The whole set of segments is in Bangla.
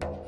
Thank you.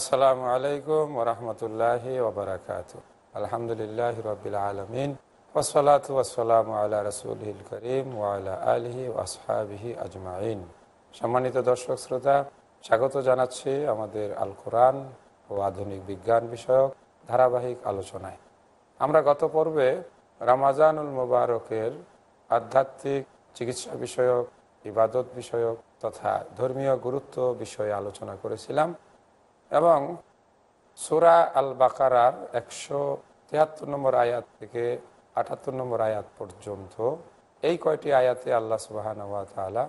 আসসালামু আলাইকুম ওরহমতুল্লাহ ওবরাকাত আলহামদুলিল্লাহ রবিল আলমিন ওসলাত ওসালাম আল্লাহ রসুলহিল করিম ওয়ালা আলহি ওসহাবিহি আজমাইন সম্মানিত দর্শক শ্রোতা স্বাগত জানাচ্ছি আমাদের আল কোরআন ও আধুনিক বিজ্ঞান বিষয়ক ধারাবাহিক আলোচনায় আমরা গত পর্বে রামাজানুল মুবারকের আধ্যাত্মিক চিকিৎসা বিষয়ক ইবাদত বিষয়ক তথা ধর্মীয় গুরুত্ব বিষয়ে আলোচনা করেছিলাম এবং সুরা আল বাকারার একশো তিয়াত্তর নম্বর আয়াত থেকে আটাত্তর নম্বর আয়াত পর্যন্ত এই কয়টি আয়াতে আল্লাহ সুবাহানুয়ালা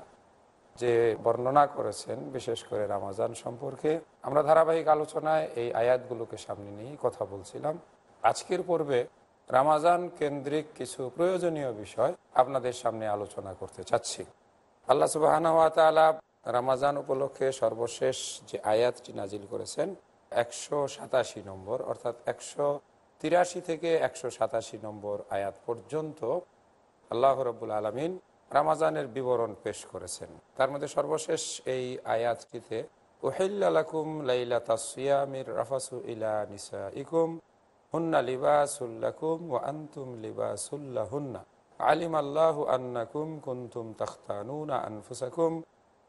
যে বর্ণনা করেছেন বিশেষ করে রামাজান সম্পর্কে আমরা ধারাবাহিক আলোচনায় এই আয়াতগুলোকে সামনে নিয়েই কথা বলছিলাম আজকের পর্বে রামাজান কেন্দ্রিক কিছু প্রয়োজনীয় বিষয় আপনাদের সামনে আলোচনা করতে চাচ্ছি আল্লাহ তালা রামাজান উপলক্ষে সর্বশেষ যে আয়াতটি নাজিল করেছেন একশো সাতাশি নম্বর অর্থাৎ একশো তিরাশি থেকে একশো সাতাশি নম্বর আয়াত পর্যন্ত আল্লাহ রবুল আলমিন রামাজানের বিবরণ পেশ করেছেন তার মধ্যে সর্বশেষ এই আয়াতটিতে ওহেল্লাকুম লাইলা তাসিয়ামির রাফাসু ইলা নিসা ইকুম হুন্না লিবাসুল্লাকুম ও আন্তুম লিবাসুল্লাহুন্না আলিম আল্লাহ আন্নাকুম কুন্তুম তাখতানুনা আনফুসাকুম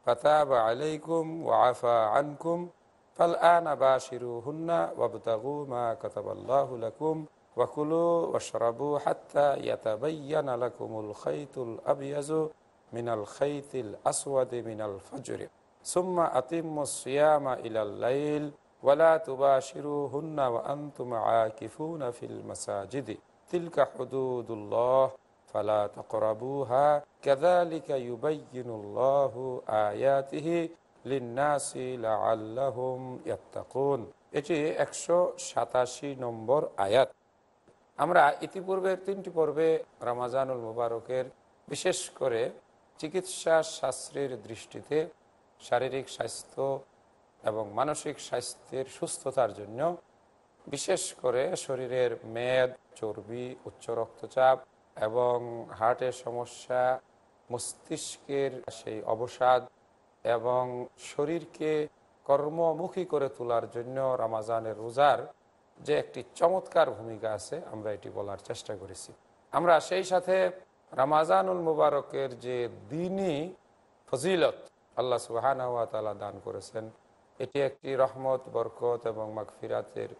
فتاب عليكم وعفى عنكم فالآن باشروهن وابتغوا ما كتب الله لكم وكلوا واشربوا حتى يتبين لكم الخيط الأبيض من الخيط الأسود من الفجر ثم أتموا الصيام إلى الليل ولا تباشروهن وأنتم عاكفون في المساجد تلك حدود الله আয়াতিহি এটি একশো সাতাশি নম্বর আয়াত আমরা ইতিপূর্বের তিনটি পর্বে রামাজানুল মুবারকের বিশেষ করে চিকিৎসা শাস্ত্রের দৃষ্টিতে শারীরিক স্বাস্থ্য এবং মানসিক স্বাস্থ্যের সুস্থতার জন্য বিশেষ করে শরীরের মেদ চর্বি উচ্চ রক্তচাপ এবং হার্টের সমস্যা মস্তিষ্কের সেই অবসাদ এবং শরীরকে কর্মমুখী করে তোলার জন্য রামাজানের রোজার যে একটি চমৎকার ভূমিকা আছে আমরা এটি বলার চেষ্টা করেছি আমরা সেই সাথে রামাজানুল মুবারকের যে দিনই ফজিলত আল্লাহ সুবাহান তালা দান করেছেন এটি একটি রহমত বরকত এবং মাকফিরাতের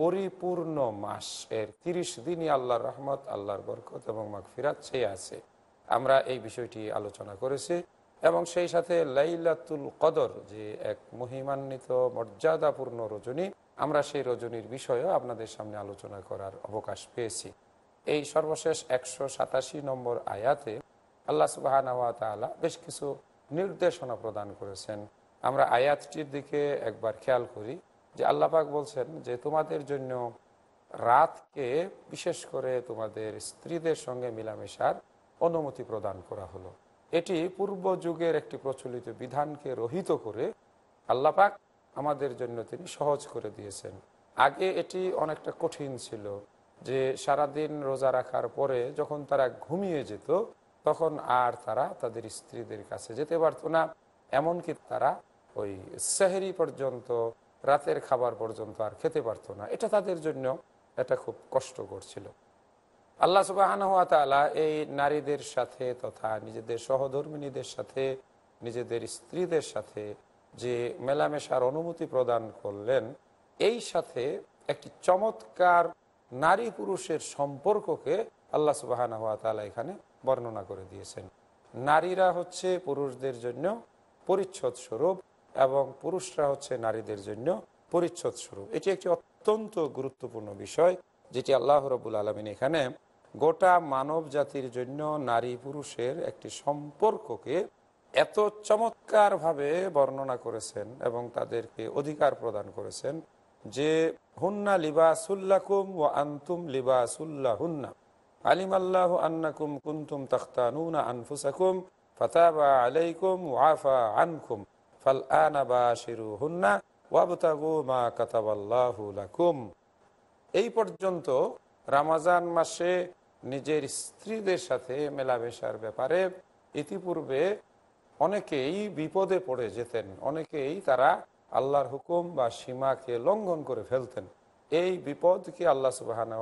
পরিপূর্ণ মাস এর তিরিশ দিনই আল্লাহর রহমত আল্লাহর বরকত এবং ফিরাত চেয়ে আছে আমরা এই বিষয়টি আলোচনা করেছি এবং সেই সাথে লাইলাতুল কদর যে এক মহিমান্বিত মর্যাদাপূর্ণ রজনী আমরা সেই রজনীর বিষয়েও আপনাদের সামনে আলোচনা করার অবকাশ পেয়েছি এই সর্বশেষ একশো সাতাশি নম্বর আয়াতে আল্লাহ সুবাহানা বেশ কিছু নির্দেশনা প্রদান করেছেন আমরা আয়াতটির দিকে একবার খেয়াল করি যে আল্লাপাক বলছেন যে তোমাদের জন্য রাতকে বিশেষ করে তোমাদের স্ত্রীদের সঙ্গে মিলামেশার অনুমতি প্রদান করা হলো এটি পূর্ব যুগের একটি প্রচলিত বিধানকে রহিত করে আল্লাপাক আমাদের জন্য তিনি সহজ করে দিয়েছেন আগে এটি অনেকটা কঠিন ছিল যে সারাদিন রোজা রাখার পরে যখন তারা ঘুমিয়ে যেত তখন আর তারা তাদের স্ত্রীদের কাছে যেতে পারত না এমনকি তারা ওই সেহেরি পর্যন্ত রাতের খাবার পর্যন্ত আর খেতে পারতো না এটা তাদের জন্য এটা খুব কষ্ট করছিল আল্লাহ সুবাহানহাতালা এই নারীদের সাথে তথা নিজেদের সহধর্মিনীদের সাথে নিজেদের স্ত্রীদের সাথে যে মেলামেশার অনুমতি প্রদান করলেন এই সাথে একটি চমৎকার নারী পুরুষের সম্পর্ককে আল্লাহ সুবাহান এখানে বর্ণনা করে দিয়েছেন নারীরা হচ্ছে পুরুষদের জন্য পরিচ্ছদ স্বরূপ এবং পুরুষরা হচ্ছে নারীদের জন্য পরিচ্ছদ স্বরূপ এটি একটি অত্যন্ত গুরুত্বপূর্ণ বিষয় যেটি আল্লাহ রবুল আলমিন এখানে গোটা মানব জাতির জন্য নারী পুরুষের একটি সম্পর্ককে এত চমৎকারভাবে বর্ণনা করেছেন এবং তাদেরকে অধিকার প্রদান করেছেন যে হুন্না লিবাসুল্লাকুম ও আন্তুম লিবাসুল্লাহ হুন্না আলিম আল্লাহ আন্নাকুম কুন্তুম তখতানুনা আনফুসাকুম ফতাবা আলাইকুম ওয়াফা আনকুম ফাল শিরু হুন্না মা এই পর্যন্ত রামাজান মাসে নিজের স্ত্রীদের সাথে মেলামেশার ব্যাপারে ইতিপূর্বে অনেকেই বিপদে পড়ে যেতেন অনেকেই তারা আল্লাহর হুকুম বা সীমাকে লঙ্ঘন করে ফেলতেন এই বিপদকে আল্লাহ সুবাহানা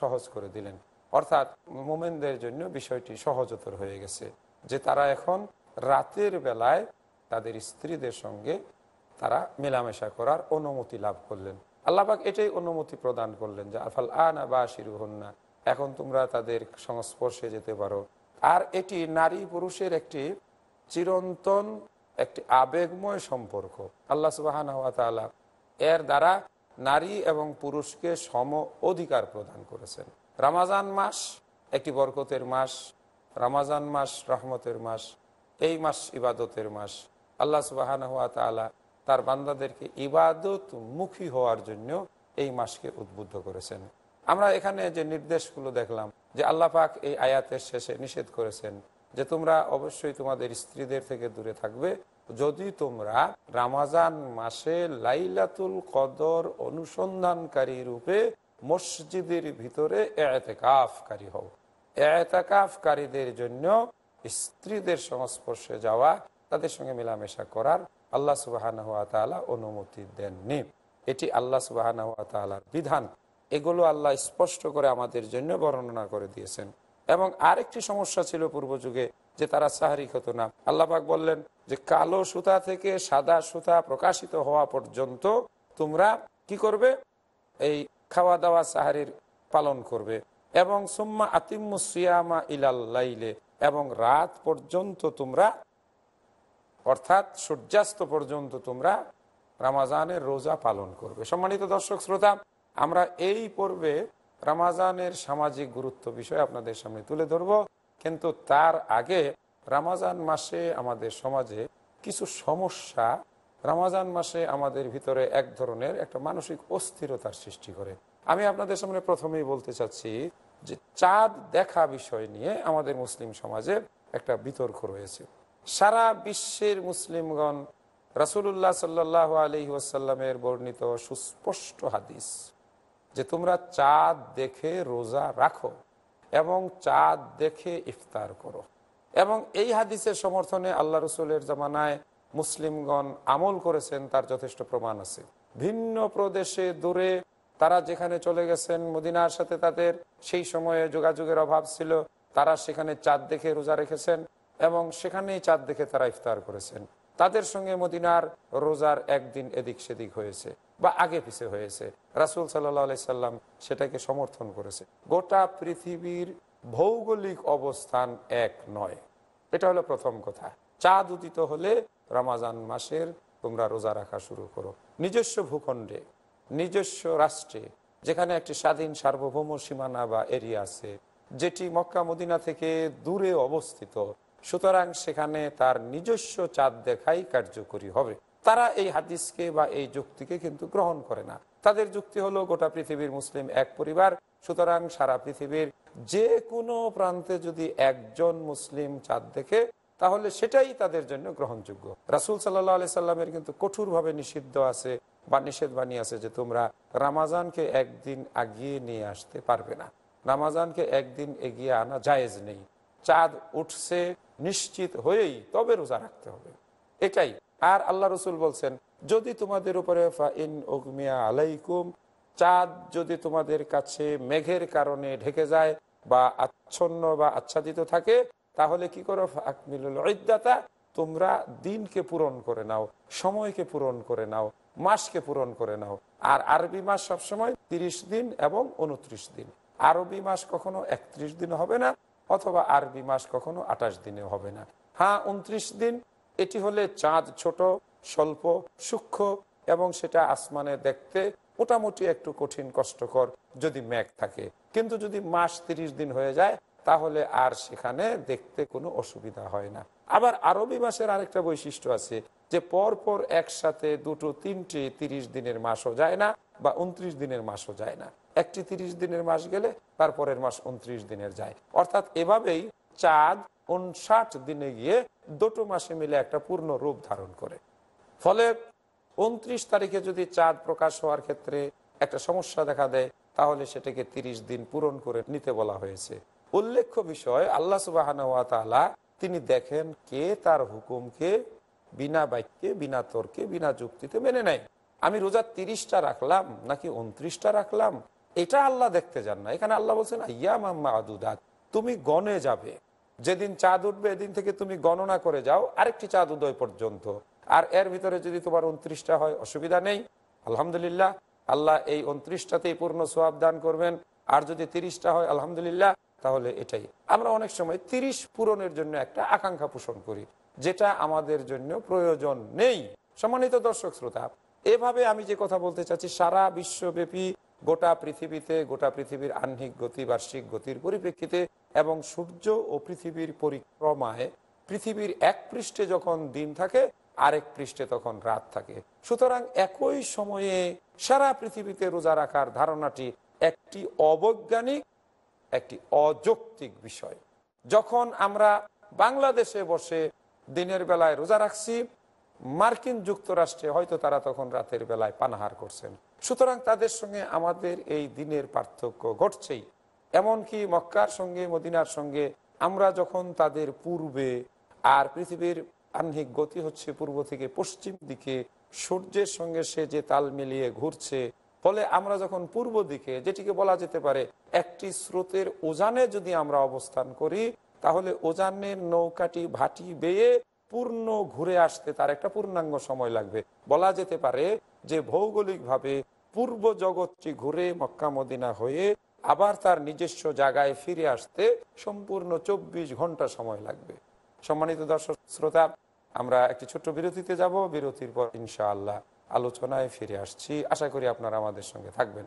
সহজ করে দিলেন অর্থাৎ মোমেনদের জন্য বিষয়টি সহজতর হয়ে গেছে যে তারা এখন রাতের বেলায় তাদের স্ত্রীদের সঙ্গে তারা মেলামেশা করার অনুমতি লাভ করলেন আল্লাহবাক এটাই অনুমতি প্রদান করলেন যে আফাল আনা বা শিরু হন্যা এখন তোমরা তাদের সংস্পর্শে যেতে পারো আর এটি নারী পুরুষের একটি চিরন্তন একটি আবেগময় সম্পর্ক আল্লাহ সুবাহান এর দ্বারা নারী এবং পুরুষকে সম অধিকার প্রদান করেছেন রামাজান মাস একটি বরকতের মাস রামাজান মাস রহমতের মাস এই মাস ইবাদতের মাস আল্লাহ সুবাহান হাত তার বান্দাদেরকে ইবাদত মুখী হওয়ার জন্য এই মাসকে উদ্বুদ্ধ করেছেন আমরা এখানে যে নির্দেশগুলো দেখলাম যে আল্লাহ পাক এই আয়াতের শেষে নিষেধ করেছেন যে তোমরা অবশ্যই তোমাদের স্ত্রীদের থেকে দূরে থাকবে যদি তোমরা রামাজান মাসে লাইলাতুল কদর অনুসন্ধানকারী রূপে মসজিদের ভিতরে এতেকাফকারী হও এতেকাফকারীদের জন্য স্ত্রীদের সংস্পর্শে যাওয়া তাদের সঙ্গে মেলামেশা করার আল্লাহ সুবাহ অনুমতি দেননি এটি আল্লাহ সুবাহ বিধান এগুলো আল্লাহ স্পষ্ট করে আমাদের জন্য বর্ণনা করে দিয়েছেন এবং আরেকটি সমস্যা ছিল পূর্বযুগে যে তারা সাহারিক হতো না আল্লাহবাক বললেন যে কালো সুতা থেকে সাদা সুতা প্রকাশিত হওয়া পর্যন্ত তোমরা কি করবে এই খাওয়া দাওয়া সাহারির পালন করবে এবং সুম্মা আতিমুসিয়ামা ইলাল্লাইলে এবং রাত পর্যন্ত তোমরা অর্থাৎ সূর্যাস্ত পর্যন্ত তোমরা রামাজানের রোজা পালন করবে সম্মানিত দর্শক শ্রোতা আমরা এই পর্বে রামাজানের সামাজিক গুরুত্ব বিষয় আপনাদের সামনে তুলে ধরব কিন্তু তার আগে রামাজান মাসে আমাদের সমাজে কিছু সমস্যা রামাজান মাসে আমাদের ভিতরে এক ধরনের একটা মানসিক অস্থিরতার সৃষ্টি করে আমি আপনাদের সামনে প্রথমেই বলতে চাচ্ছি যে চাঁদ দেখা বিষয় নিয়ে আমাদের মুসলিম সমাজে একটা বিতর্ক রয়েছে সারা বিশ্বের মুসলিমগণ রাসুল্লাহ সাল্লাহ আলি ওয়াসাল্লামের বর্ণিত সুস্পষ্ট হাদিস যে তোমরা চাঁদ দেখে রোজা রাখো এবং চাঁদ দেখে ইফতার করো এবং এই হাদিসের সমর্থনে আল্লাহ রসুলের জামানায় মুসলিমগণ আমল করেছেন তার যথেষ্ট প্রমাণ আছে ভিন্ন প্রদেশে দূরে তারা যেখানে চলে গেছেন মদিনার সাথে তাদের সেই সময়ে যোগাযোগের অভাব ছিল তারা সেখানে চাঁদ দেখে রোজা রেখেছেন এবং সেখানেই চাঁদ দেখে তারা ইফতার করেছেন তাদের সঙ্গে মদিনার রোজার একদিন এদিক সেদিক হয়েছে বা আগে পিছে হয়েছে রাসুল সাল্লাহ সাল্লাম সেটাকে সমর্থন করেছে গোটা পৃথিবীর ভৌগোলিক অবস্থান এক নয় এটা হলো প্রথম কথা চাঁদ উদিত হলে রামাজান মাসের তোমরা রোজা রাখা শুরু করো নিজস্ব ভূখণ্ডে নিজস্ব রাষ্ট্রে যেখানে একটি স্বাধীন সার্বভৌম সীমানা বা এরিয়া আছে যেটি মক্কা মদিনা থেকে দূরে অবস্থিত সুতরাং সেখানে তার নিজস্ব চাঁদ দেখাই কার্যকরী হবে তারা এই হাদিসকে বা এই যুক্তিকে কিন্তু গ্রহণ করে না তাদের যুক্তি হলো গোটা পৃথিবীর মুসলিম এক পরিবার সুতরাং সারা পৃথিবীর যে কোনো প্রান্তে যদি একজন মুসলিম চাঁদ দেখে তাহলে সেটাই তাদের জন্য গ্রহণযোগ্য রাসুল সাল্লাহ আলি সাল্লামের কিন্তু কঠোরভাবে নিষিদ্ধ আছে বা নিষেধ বানিয়ে আছে যে তোমরা রামাজানকে একদিন আগিয়ে নিয়ে আসতে পারবে না রামাজানকে একদিন এগিয়ে আনা জায়েজ নেই চাঁদ উঠছে নিশ্চিত হয়েই তবে রোজা রাখতে হবে এটাই আর আল্লাহ রসুল বলছেন যদি তোমাদের উপরে আলাইকুম চাঁদ যদি তোমাদের কাছে মেঘের কারণে ঢেকে যায় বা আচ্ছন্ন বা আচ্ছাদিত থাকে তাহলে কি করো আকমিলুল তোমরা দিনকে পূরণ করে নাও সময়কে পূরণ করে নাও মাসকে পূরণ করে নাও আর আরবি মাস সবসময় ৩০ দিন এবং উনত্রিশ দিন আরবি মাস কখনো একত্রিশ দিন হবে না অথবা আরবি মাস কখনো আঠাশ দিনে হবে না হ্যাঁ উনত্রিশ দিন এটি হলে চাঁদ ছোট স্বল্প সূক্ষ্ম এবং সেটা আসমানে দেখতে মোটামুটি একটু কঠিন কষ্টকর যদি ম্যাঘ থাকে কিন্তু যদি মাস তিরিশ দিন হয়ে যায় তাহলে আর সেখানে দেখতে কোনো অসুবিধা হয় না আবার আরবি মাসের আরেকটা বৈশিষ্ট্য আছে যে পরপর একসাথে দুটো তিনটি তিরিশ দিনের মাসও যায় না বা উনত্রিশ দিনের মাসও যায় না একটি ৩০ দিনের মাস গেলে তারপরের মাস উনত্রিশ দিনের যায় অর্থাৎ এভাবেই চাঁদ উনষাট দিনে গিয়ে দুটো মাসে মিলে একটা পূর্ণ রূপ ধারণ করে ফলে উনত্রিশ তারিখে যদি চাঁদ প্রকাশ হওয়ার ক্ষেত্রে একটা সমস্যা দেখা দেয় তাহলে সেটাকে ৩০ দিন পূরণ করে নিতে বলা হয়েছে উল্লেখ্য বিষয় আল্লাহ সুবাহ তিনি দেখেন কে তার হুকুমকে বিনা বাক্যে বিনা তর্কে বিনা যুক্তিতে মেনে নেয় আমি রোজা তিরিশটা রাখলাম নাকি উনত্রিশটা রাখলাম এটা আল্লাহ দেখতে যান না এখানে আল্লাহ বলছেন ইয়া মাম্মা তুমি গণে যাবে যেদিন চাঁদ উঠবে এদিন থেকে তুমি গণনা করে যাও আরেকটি চাঁদ উদয় পর্যন্ত আর এর ভিতরে যদি তোমার উনত্রিশটা হয় অসুবিধা নেই আলহামদুলিল্লাহ আল্লাহ এই উনত্রিশটাতেই পূর্ণ সোয়াব দান করবেন আর যদি তিরিশটা হয় আলহামদুলিল্লাহ তাহলে এটাই আমরা অনেক সময় তিরিশ পূরণের জন্য একটা আকাঙ্ক্ষা পোষণ করি যেটা আমাদের জন্য প্রয়োজন নেই সম্মানিত দর্শক শ্রোতা এভাবে আমি যে কথা বলতে চাচ্ছি সারা বিশ্বব্যাপী গোটা পৃথিবীতে গোটা পৃথিবীর আহ্নিক গতি বার্ষিক গতির পরিপ্রেক্ষিতে এবং সূর্য ও পৃথিবীর পরিক্রমায় পৃথিবীর এক পৃষ্ঠে যখন দিন থাকে আরেক পৃষ্ঠে তখন রাত থাকে সুতরাং একই সময়ে সারা পৃথিবীতে রোজা রাখার ধারণাটি একটি অবৈজ্ঞানিক একটি অযৌক্তিক বিষয় যখন আমরা বাংলাদেশে বসে দিনের বেলায় রোজা রাখছি মার্কিন যুক্তরাষ্ট্রে হয়তো তারা তখন রাতের বেলায় পানাহার করছেন সুতরাং তাদের সঙ্গে আমাদের এই দিনের পার্থক্য ঘটছেই এমনকি মক্কার সঙ্গে মদিনার সঙ্গে আমরা যখন তাদের পূর্বে আর পৃথিবীর আহ্নিক গতি হচ্ছে পূর্ব থেকে পশ্চিম দিকে সূর্যের সঙ্গে সে যে তাল মিলিয়ে ঘুরছে ফলে আমরা যখন পূর্ব দিকে যেটিকে বলা যেতে পারে একটি স্রোতের ওজানে যদি আমরা অবস্থান করি তাহলে ওজানের নৌকাটি ভাটি বেয়ে পূর্ণ ঘুরে আসতে তার একটা পূর্ণাঙ্গ সময় লাগবে বলা যেতে পারে যে ভৌগোলিকভাবে পূর্ব জগৎটি ঘুরে মক্কা মদিনা হয়ে আবার তার নিজস্ব জায়গায় ফিরে আসতে সম্পূর্ণ ২৪ ঘন্টা সময় লাগবে সম্মানিত দর্শক শ্রোতা আমরা একটি ছোট্ট বিরতিতে যাব বিরতির পর ইনশাআল্লাহ আলোচনায় ফিরে আসছি আশা করি আপনারা আমাদের সঙ্গে থাকবেন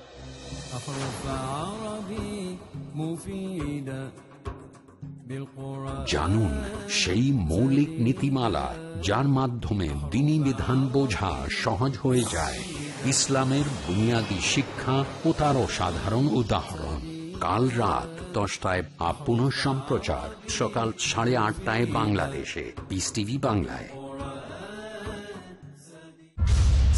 জানুন সেই মৌলিক নীতিমালা যার মাধ্যমে দিনী বিধান বোঝা সহজ হয়ে যায় ইসলামের বুনিয়াদী শিক্ষা ও তারও সাধারণ উদাহরণ কাল রাত দশটায় আপ সম্প্রচার সকাল সাড়ে আটটায় বাংলাদেশে পিস টিভি বাংলায়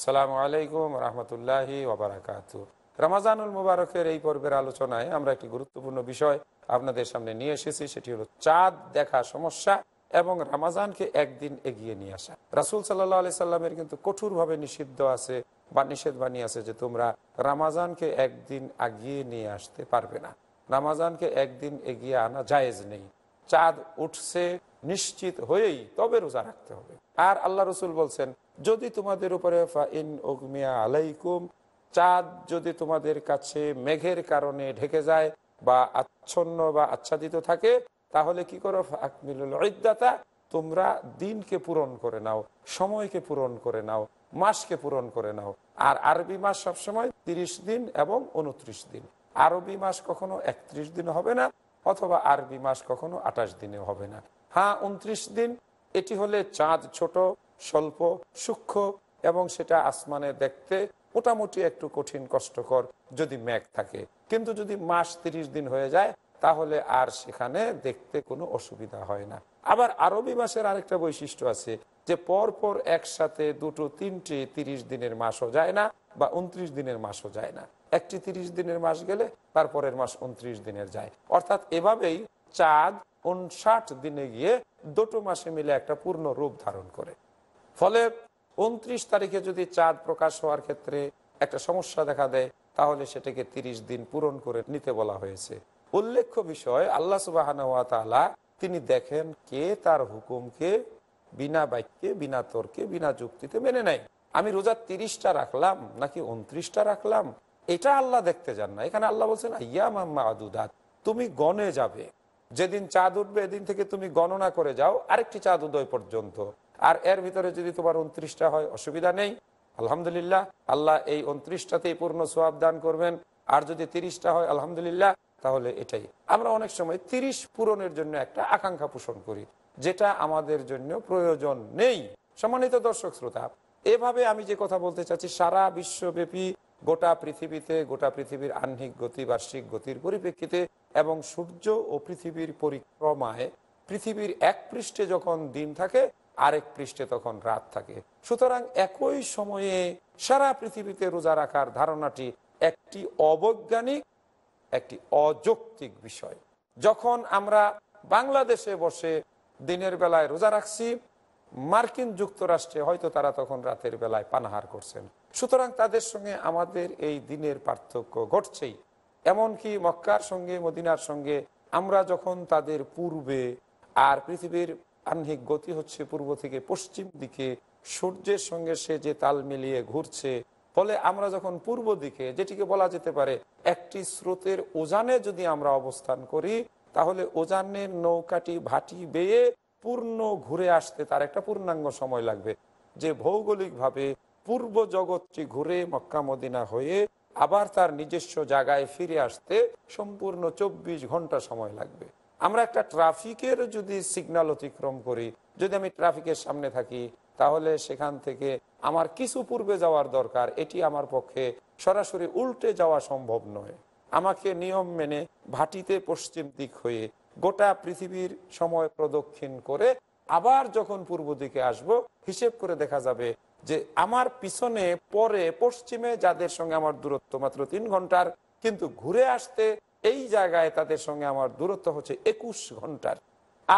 আসসালামু আলাইকুম রহমতুল্লাহি ওবরাকাত রামাজানুল মুবারকের এই পর্বের আলোচনায় আমরা একটি গুরুত্বপূর্ণ বিষয় আপনাদের সামনে নিয়ে এসেছি সেটি হলো চাঁদ দেখা সমস্যা এবং রামাজানকে একদিন এগিয়ে নিয়ে আসা রাসুল সাল্লাহ আলি সাল্লামের কিন্তু কঠোরভাবে নিষিদ্ধ আছে বা নিষেধ বানিয়ে আছে যে তোমরা রামাজানকে একদিন আগিয়ে নিয়ে আসতে পারবে না রামাজানকে একদিন এগিয়ে আনা জায়েজ নেই চাঁদ উঠছে নিশ্চিত হয়েই তবে রোজা রাখতে হবে আর আল্লাহ রসুল বলছেন যদি তোমাদের উপরে ফাইন অগ্মিয়া আলাইকুম চাঁদ যদি তোমাদের কাছে মেঘের কারণে ঢেকে যায় বা আচ্ছন্ন বা আচ্ছাদিত থাকে তাহলে কি করো আকমিলুল তোমরা দিনকে পূরণ করে নাও সময়কে পূরণ করে নাও মাসকে পূরণ করে নাও আর আরবি মাস সবসময় ৩০ দিন এবং উনত্রিশ দিন আরবি মাস কখনো একত্রিশ দিন হবে না অথবা আরবি মাস কখনো আঠাশ দিনে হবে না হ্যাঁ উনত্রিশ দিন এটি হলে চাঁদ ছোট স্বল্প সূক্ষ্ম এবং সেটা আসমানে দেখতে মোটামুটি একটু কঠিন কষ্টকর যদি ম্যাঘ থাকে কিন্তু যদি মাস তিরিশ দিন হয়ে যায় তাহলে আর সেখানে দেখতে কোনো অসুবিধা হয় না আবার আরবি মাসের আরেকটা বৈশিষ্ট্য আছে যে পরপর একসাথে দুটো তিনটি তিরিশ দিনের মাসও যায় না বা উনত্রিশ দিনের মাসও যায় না একটি তিরিশ দিনের মাস গেলে তারপরের মাস উনত্রিশ দিনের যায় অর্থাৎ এভাবেই চাঁদ উনষাট দিনে গিয়ে দুটো মাসে মিলে একটা পূর্ণ রূপ ধারণ করে ফলে উনত্রিশ তারিখে যদি চাঁদ প্রকাশ হওয়ার ক্ষেত্রে একটা সমস্যা দেখা দেয় তাহলে সেটাকে ৩০ দিন পূরণ করে নিতে বলা হয়েছে উল্লেখ্য বিষয় আল্লাহ সুবাহ তিনি দেখেন কে তার হুকুমকে বিনা বাক্যে বিনা তর্কে বিনা যুক্তিতে মেনে নেয় আমি রোজা তিরিশটা রাখলাম নাকি উনত্রিশটা রাখলাম এটা আল্লাহ দেখতে যান না এখানে আল্লাহ বলছেন ইয়া মাম্মা তুমি গণে যাবে যেদিন চাঁদ উঠবে এদিন থেকে তুমি গণনা করে যাও আরেকটি চাঁদ উদয় পর্যন্ত আর এর ভিতরে যদি তোমার উনত্রিশটা হয় অসুবিধা নেই আলহামদুলিল্লাহ আল্লাহ এই উনত্রিশটাতেই পূর্ণ সোয়াব দান করবেন আর যদি তিরিশটা হয় আলহামদুলিল্লাহ তাহলে এটাই আমরা অনেক সময় তিরিশ পূরণের জন্য একটা আকাঙ্ক্ষা পোষণ করি যেটা আমাদের জন্য প্রয়োজন নেই সম্মানিত দর্শক শ্রোতা এভাবে আমি যে কথা বলতে চাচ্ছি সারা বিশ্বব্যাপী গোটা পৃথিবীতে গোটা পৃথিবীর আহ্নিক গতি বার্ষিক গতির পরিপ্রেক্ষিতে এবং সূর্য ও পৃথিবীর পরিক্রমায় পৃথিবীর এক পৃষ্ঠে যখন দিন থাকে আরেক পৃষ্ঠে তখন রাত থাকে সুতরাং একই সময়ে সারা পৃথিবীতে রোজা রাখার ধারণাটি একটি অবৈজ্ঞানিক একটি অযৌক্তিক বিষয় যখন আমরা বাংলাদেশে বসে দিনের বেলায় রোজা রাখছি মার্কিন যুক্তরাষ্ট্রে হয়তো তারা তখন রাতের বেলায় পানাহার করছেন সুতরাং তাদের সঙ্গে আমাদের এই দিনের পার্থক্য ঘটছেই এমনকি মক্কার সঙ্গে মদিনার সঙ্গে আমরা যখন তাদের পূর্বে আর পৃথিবীর আহ্নিক গতি হচ্ছে পূর্ব থেকে পশ্চিম দিকে সূর্যের সঙ্গে সে যে তাল মিলিয়ে ঘুরছে ফলে আমরা যখন পূর্ব দিকে যেটিকে বলা যেতে পারে একটি স্রোতের ওজানে যদি আমরা অবস্থান করি তাহলে ওজানের নৌকাটি ভাটি বেয়ে পূর্ণ ঘুরে আসতে তার একটা পূর্ণাঙ্গ সময় লাগবে যে ভৌগোলিকভাবে পূর্ব জগৎটি ঘুরে মক্কা মদিনা হয়ে আবার তার নিজস্ব জায়গায় ফিরে আসতে সম্পূর্ণ চব্বিশ ঘন্টা সময় লাগবে আমরা একটা ট্রাফিকের যদি সিগন্যাল অতিক্রম করি যদি আমি ট্রাফিকের সামনে থাকি তাহলে সেখান থেকে আমার কিছু পূর্বে যাওয়ার দরকার এটি আমার পক্ষে সরাসরি উল্টে যাওয়া সম্ভব নয় আমাকে নিয়ম মেনে ভাটিতে পশ্চিম দিক হয়ে গোটা পৃথিবীর সময় প্রদক্ষিণ করে আবার যখন পূর্ব দিকে আসব হিসেব করে দেখা যাবে যে আমার পিছনে পরে পশ্চিমে যাদের সঙ্গে আমার দূরত্ব মাত্র তিন ঘন্টার কিন্তু ঘুরে আসতে এই জায়গায় তাদের সঙ্গে আমার দূরত্ব হচ্ছে একুশ ঘন্টার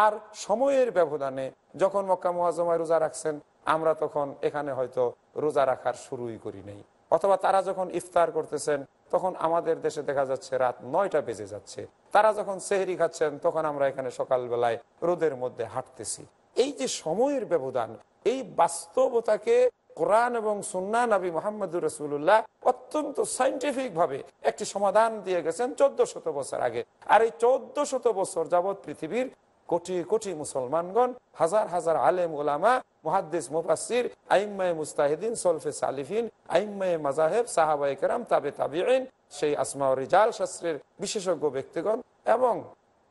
আর সময়ের ব্যবধানে যখন মক্কা মোয়াজমায় রোজা রাখছেন আমরা তখন এখানে হয়তো রোজা রাখার শুরুই করি নেই অথবা তারা যখন ইফতার করতেছেন তখন আমাদের দেশে দেখা যাচ্ছে রাত নয়টা বেজে যাচ্ছে তারা যখন সেহরি খাচ্ছেন তখন আমরা এখানে সকালবেলায় রোদের মধ্যে হাঁটতেছি এই যে সময়ের ব্যবধান এই বাস্তবতাকে কোরআন এবং সুন্না নবী মোহাম্মদুর রসুল্লাহ অত্যন্ত সাইন্টিফিক ভাবে একটি সমাধান দিয়ে গেছেন চোদ্দ শত বছর আগে আর এই চোদ্দ শত বছর যাবৎ পৃথিবীর কোটি কোটি মুসলমানগণ হাজার হাজার আলেম ওলামা মুহাদ্দিস মুফাসির আইম্মায় মুস্তাহিদিন সলফে সালিফিন আইম্মায় মাজাহেব সাহাবাই কেরাম তাবে তাবিআইন সেই আসমা ও রিজাল শাস্ত্রের বিশেষজ্ঞ ব্যক্তিগণ এবং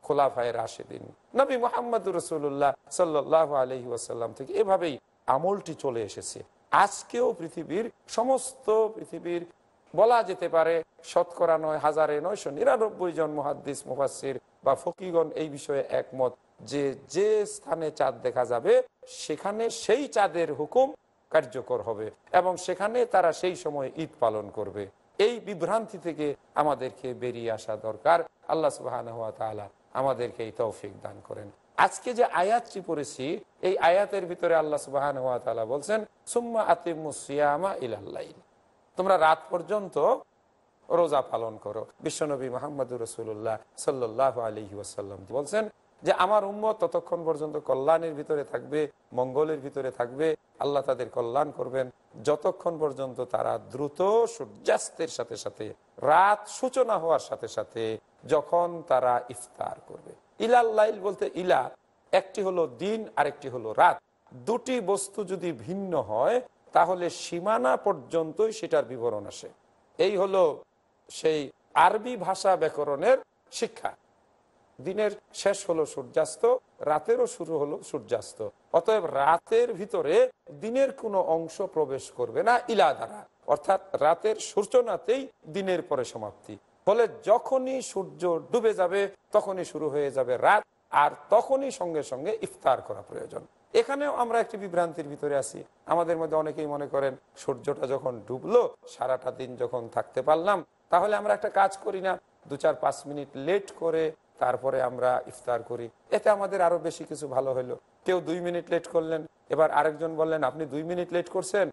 খোলাফায় রাশেদিন নবী মোহাম্মদুর রসুল্লাহ সাল্লাহ আলহি ওয়াসাল্লাম থেকে এভাবেই আমলটি চলে এসেছে আজকেও পৃথিবীর সমস্ত পৃথিবীর বলা যেতে পারে শতকরা নয় হাজারে নয়শো নিরানব্বই জন মহাদ্দিস মুফাসির বা ফকিগণ এই বিষয়ে একমত যে যে স্থানে চাঁদ দেখা যাবে সেখানে সেই চাঁদের হুকুম কার্যকর হবে এবং সেখানে তারা সেই সময় ঈদ পালন করবে এই বিভ্রান্তি থেকে আমাদেরকে বেরিয়ে আসা দরকার আল্লাহ সুবাহ আমাদেরকে এই তৌফিক দান করেন আজকে যে আয়াতটি পড়েছি এই আয়াতের ভিতরে আল্লাহ সুবাহান হাত বলছেন সুম্মা আতিমুসিয়ামা ইলাল্লাইল তোমরা রাত পর্যন্ত রোজা পালন করো বিশ্বনবী মোহাম্মদুর রসুল্লাহ সাল্লাহ আলী ওয়াসাল্লাম বলছেন যে আমার উম্ম ততক্ষণ পর্যন্ত কল্যাণের ভিতরে থাকবে মঙ্গলের ভিতরে থাকবে আল্লাহ তাদের কল্যাণ করবেন যতক্ষণ পর্যন্ত তারা দ্রুত সূর্যাস্তের সাথে সাথে রাত সূচনা হওয়ার সাথে সাথে যখন তারা ইফতার করবে লাইল বলতে ইলা একটি হলো দিন আরেকটি হলো রাত দুটি বস্তু যদি ভিন্ন হয় তাহলে সীমানা পর্যন্তই সেটার বিবরণ আসে এই হলো সেই আরবি ভাষা ব্যাকরণের শিক্ষা দিনের শেষ হলো সূর্যাস্ত রাতেরও শুরু হলো সূর্যাস্ত অতএব রাতের ভিতরে দিনের কোনো অংশ প্রবেশ করবে না ইলা দ্বারা অর্থাৎ রাতের সূচনাতেই দিনের পরে সমাপ্তি ফলে যখনই সূর্য ডুবে যাবে তখনই শুরু হয়ে যাবে রাত আর তখনই সঙ্গে সঙ্গে ইফতার করা প্রয়োজন এখানেও আমরা একটি বিভ্রান্তির ভিতরে আছি আমাদের মধ্যে অনেকেই মনে করেন সূর্যটা যখন ডুবলো সারাটা দিন যখন থাকতে পারলাম তাহলে আমরা একটা কাজ করি না দু চার পাঁচ মিনিট লেট করে তারপরে আমরা ইফতার করি এতে আমাদের আরো বেশি কিছু ভালো হলো কেউ দুই মিনিট লেট করলেন এবার আরেকজন বললেন আপনি দুই মিনিট লেট করছেন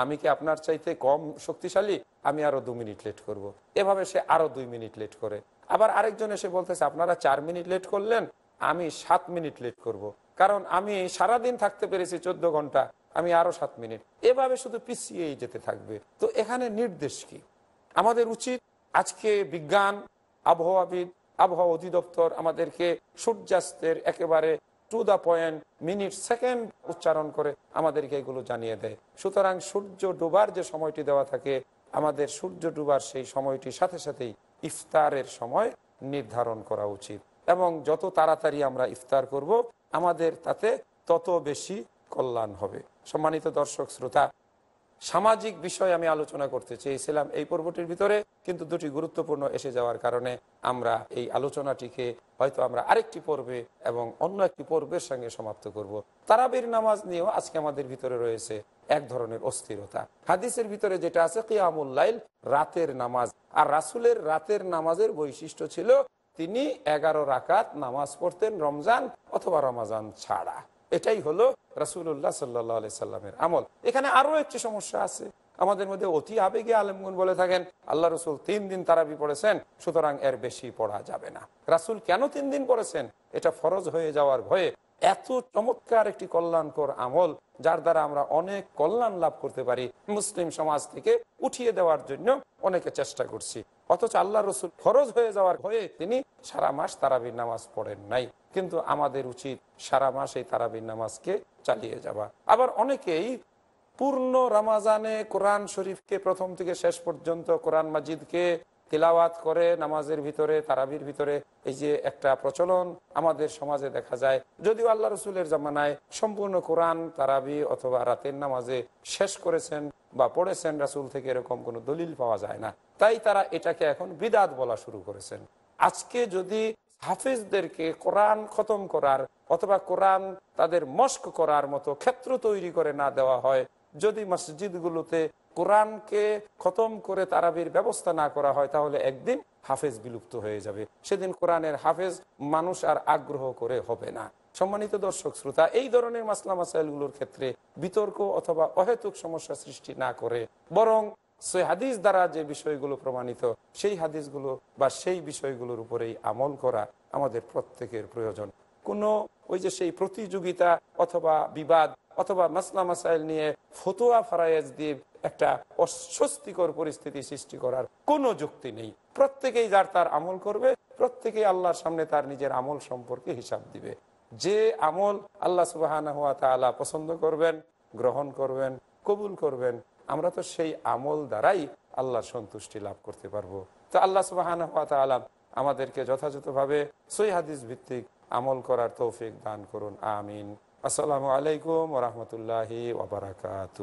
আমি কি আপনার চাইতে কম শক্তিশালী আমি আরো দু মিনিট লেট করব। এভাবে সে আরো দুই মিনিট লেট করে আবার আরেকজন এসে বলতেছে আপনারা চার মিনিট লেট করলেন আমি সাত মিনিট লেট করব। কারণ আমি সারা দিন থাকতে পেরেছি চোদ্দ ঘন্টা আমি আরো সাত মিনিট এভাবে শুধু পিছিয়েই যেতে থাকবে তো এখানে নির্দেশ কি আমাদের উচিত আজকে বিজ্ঞান আবহাওয়াবিদ আবহাওয়া অধিদপ্তর আমাদেরকে সূর্যাস্তের একেবারে to the point minute second উচ্চারণ করে আমাদেরকে এগুলো জানিয়ে দেয় সুতরাং সূর্য ডোবার যে সময়টি দেওয়া থাকে আমাদের সূর্য ডুবার সেই সময়টির সাথে সাথেই ইফতারের সময় নির্ধারণ করা উচিত এবং যত তাড়াতাড়ি আমরা ইফতার করব আমাদের তাতে তত বেশি কল্যাণ হবে সম্মানিত দর্শক শ্রোতা সামাজিক বিষয় আমি আলোচনা করতে চেয়েছিলাম এই পর্বটির ভিতরে কিন্তু দুটি গুরুত্বপূর্ণ এসে যাওয়ার কারণে আমরা এই আলোচনাটিকে হয়তো আমরা আরেকটি পর্বে এবং অন্য একটি পর্বের সঙ্গে সমাপ্ত করব। তারাবির নামাজ নিয়েও আজকে আমাদের ভিতরে রয়েছে এক ধরনের অস্থিরতা হাদিসের ভিতরে যেটা আছে কিয়ামুল্লাইল রাতের নামাজ আর রাসুলের রাতের নামাজের বৈশিষ্ট্য ছিল তিনি এগারো রাকাত নামাজ পড়তেন রমজান অথবা রমাজান ছাড়া এটাই হলো রাসুল্লাহ সাল্লাহ সাল্লামের আমল এখানে আরও একটি সমস্যা আছে আমাদের মধ্যে অতি আবেগে আলমগুন বলে থাকেন আল্লাহ রসুল তিন দিন তারাবি পড়েছেন সুতরাং এর বেশি পড়া যাবে না রাসুল কেন তিন দিন পড়েছেন এটা ফরজ হয়ে যাওয়ার ভয়ে এত চমৎকার একটি কল্যাণকর আমল যার দ্বারা আমরা অনেক কল্যাণ লাভ করতে পারি মুসলিম সমাজ থেকে উঠিয়ে দেওয়ার জন্য অনেকে চেষ্টা করছি অথচ আল্লাহ রসুল ফরজ হয়ে যাওয়ার ভয়ে তিনি সারা মাস তারাবির নামাজ পড়েন নাই কিন্তু আমাদের উচিত সারা মাস এই তারাবির নামাজকে চালিয়ে যাওয়া আবার অনেকেই পূর্ণ রামাজানে কোরআন শরীফকে প্রথম থেকে শেষ পর্যন্ত কোরআন মাজিদকে তিলাওয়াত করে নামাজের ভিতরে তারাবির ভিতরে এই যে একটা প্রচলন আমাদের সমাজে দেখা যায় যদিও আল্লাহ রসুলের জামানায় সম্পূর্ণ কোরআন তারাবি অথবা রাতের নামাজে শেষ করেছেন বা পড়েছেন রাসুল থেকে এরকম কোনো দলিল পাওয়া যায় না তাই তারা এটাকে এখন বিদাত বলা শুরু করেছেন আজকে যদি হাফিজদেরকে কোরআন খতম করার অথবা কোরআন তাদের মস্ক করার মতো ক্ষেত্র তৈরি করে না দেওয়া হয় যদি মসজিদগুলোতে কোরআনকে খতম করে তারাবির ব্যবস্থা না করা হয় তাহলে একদিন হাফেজ বিলুপ্ত হয়ে যাবে সেদিন কোরআনের হাফেজ মানুষ আর আগ্রহ করে হবে না সম্মানিত দর্শক শ্রোতা এই ধরনের মাসলা মাসাইলগুলোর ক্ষেত্রে বিতর্ক অথবা অহেতুক সমস্যা সৃষ্টি না করে বরং সেই হাদিস দ্বারা যে বিষয়গুলো প্রমাণিত সেই হাদিসগুলো বা সেই বিষয়গুলোর উপরেই আমল করা আমাদের প্রত্যেকের প্রয়োজন কোনো ওই যে সেই প্রতিযোগিতা অথবা বিবাদ অথবা মাসলা মাসাইল নিয়ে ফতোয়া ফারায়জ দিয়ে একটা অস্বস্তিকর পরিস্থিতি সৃষ্টি করার কোনো যুক্তি নেই প্রত্যেকেই যার তার আমল করবে প্রত্যেকেই আল্লাহর সামনে তার নিজের আমল সম্পর্কে হিসাব দিবে যে আমল আল্লাহ সুবাহ পছন্দ করবেন গ্রহণ করবেন কবুল করবেন আমরা তো সেই আমল দ্বারাই আল্লাহ সন্তুষ্টি লাভ করতে পারবো তো আল্লাহ সুবাহান আলাম আমাদেরকে যথাযথভাবে সই হাদিস ভিত্তিক আমল করার তৌফিক দান করুন আমিন আসসালামু আলাইকুম রহমতুল্লাহি ওবরাকাতু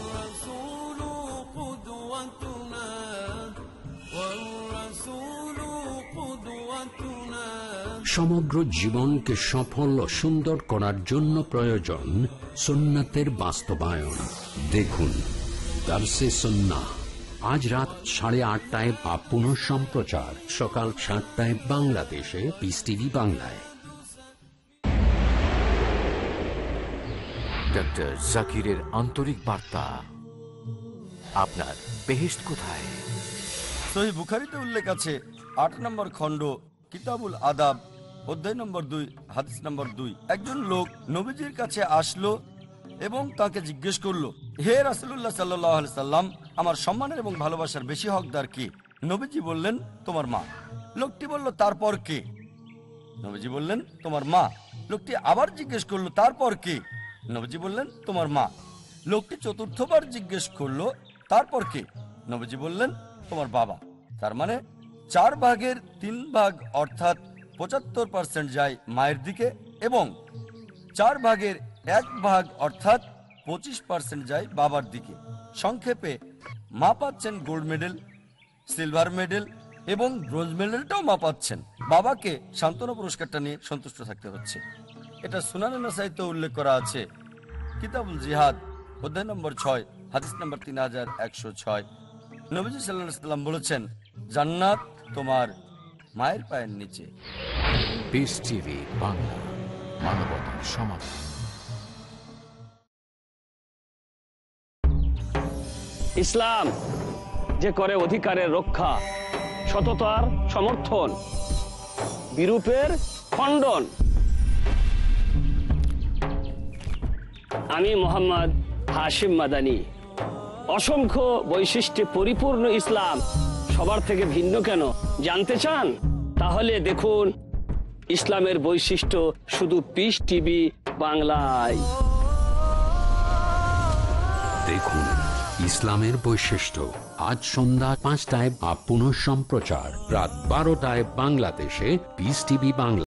সমগ্র জীবনকে সফল ও সুন্দর করার জন্য প্রয়োজন সুন্নাতের বাস্তবায়ন দেখুন সন্না আজ রাত সাড়ে আটটায় বা পুনঃ সম্প্রচার সকাল সাতটায় বাংলাদেশে পিস টিভি বাংলায় ডক্টর জাকিরের আন্তরিক বার্তা আপনার বেহেস্ট কোথায় সহি বুখারিতে উল্লেখ আছে আট নম্বর খণ্ড কিতাবুল আদাব অধ্যায় নম্বর দুই হাদিস নম্বর দুই একজন লোক নবীজির কাছে আসলো এবং তাকে জিজ্ঞেস করলো হে রাসুল্লাহ সাল্লাহ সাল্লাম আমার সম্মানের এবং ভালোবাসার বেশি হকদার কি নবীজি বললেন তোমার মা লোকটি বলল তারপর কে নবীজি বললেন তোমার মা লোকটি আবার জিজ্ঞেস করলো তারপর কে নবীজি বললেন তোমার মা লোকটি চতুর্থবার জিজ্ঞেস করলো তারপর কে নবীজি বললেন তোমার বাবা তার মানে চার ভাগের তিন ভাগ অর্থাৎ পঁচাত্তর পার্সেন্ট যায় মায়ের দিকে এবং চার ভাগের এক ভাগ অর্থাৎ পঁচিশ পার্সেন্ট যায় বাবার দিকে সংক্ষেপে মা পাচ্ছেন গোল্ড মেডেল সিলভার মেডেল এবং ব্রোঞ্জ মেডেলটাও মা পাচ্ছেন বাবাকে সান্ত্বনা পুরস্কারটা নিয়ে সন্তুষ্ট থাকতে হচ্ছে এটা সুনানে নাসাইতে উল্লেখ করা আছে কিতাবুল জিহাদ অধ্যায় নম্বর ছয় হাদিস নম্বর তিন হাজার একশো ছয় নবীজ সাল্লাহ সাল্লাম বলেছেন জান্নাত তোমার মায়ের পায়ের নিচে বাংলা মানবতার সমাধান ইসলাম যে করে অধিকারের রক্ষা সততার সমর্থন বিরূপের খণ্ডন আমি মোহাম্মদ হাশিম মাদানি অসংখ্য বৈশিষ্ট্যে পরিপূর্ণ ইসলাম সবার থেকে ভিন্ন কেন জানতে চান তাহলে দেখুন ইসলামের বৈশিষ্ট্য শুধু পিস টিভি বাংলায় দেখুন ইসলামের বৈশিষ্ট্য আজ সন্ধ্যা পাঁচটায় বা পুনঃ সম্প্রচার রাত বারোটায় বাংলাদেশে পিস টিভি বাংলা